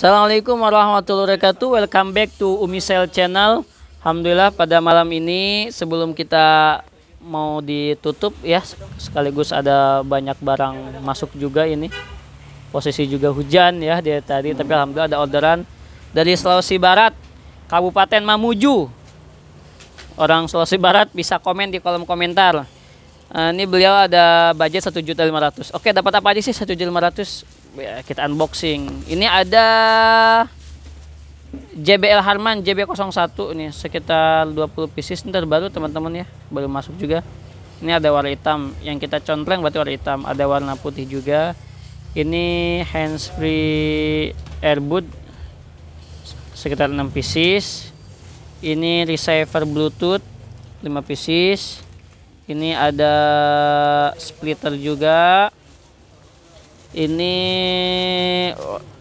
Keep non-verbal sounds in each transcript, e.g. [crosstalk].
Assalamualaikum warahmatullahi wabarakatuh Welcome back to Umisel Channel Alhamdulillah pada malam ini sebelum kita mau ditutup ya Sekaligus ada banyak barang masuk juga ini Posisi juga hujan ya dia tadi Tapi Alhamdulillah ada orderan dari Sulawesi Barat Kabupaten Mamuju Orang Sulawesi Barat bisa komen di kolom komentar Uh, ini beliau ada budget 1.500. Oke, dapat apa aja sih 1.500? Ya, kita unboxing. Ini ada JBL Harman JB01 ini sekitar 20 pieces ini terbaru teman-teman ya baru masuk juga ini ada warna hitam yang kita contreng berarti warna hitam ada warna putih juga ini handsfree airbud sekitar 6 pieces ini receiver bluetooth 5 pieces ini ada splitter juga ini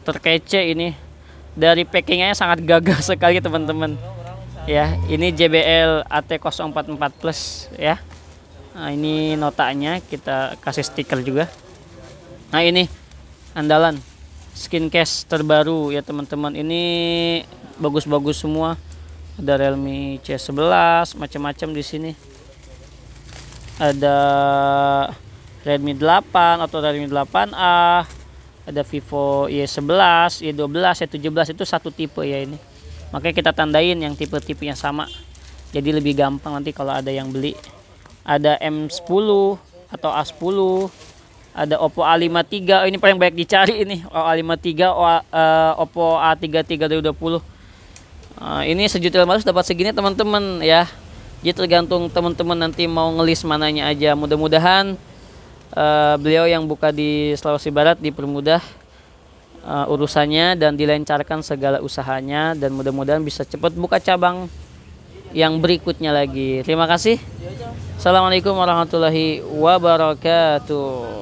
terkece ini dari packingnya sangat gagah [laughs] sekali teman-teman ya ini JBL AT044 Plus ya nah, ini notanya kita kasih stiker juga nah ini andalan skin case terbaru ya teman-teman ini bagus-bagus semua ada Realme C11 macam-macam di sini ada Redmi 8 atau Redmi 8A ada Vivo Y11, Y12, Y17 itu satu tipe ya ini makanya kita tandain yang tipe-tipe yang sama jadi lebih gampang nanti kalau ada yang beli ada M10 atau A10 ada Oppo A53 oh, ini paling banyak dicari ini oh, oh, eh, Oppo A53 oh, uh, Oppo A33 2020. uh, ini sejuta lima dapat segini teman-teman ya jadi tergantung teman-teman nanti mau ngelis mananya aja mudah-mudahan uh, beliau yang buka di Sulawesi Barat dipermudah uh, urusannya dan dilancarkan segala usahanya dan mudah-mudahan bisa cepat buka cabang yang berikutnya lagi. Terima kasih. Assalamualaikum warahmatullahi wabarakatuh.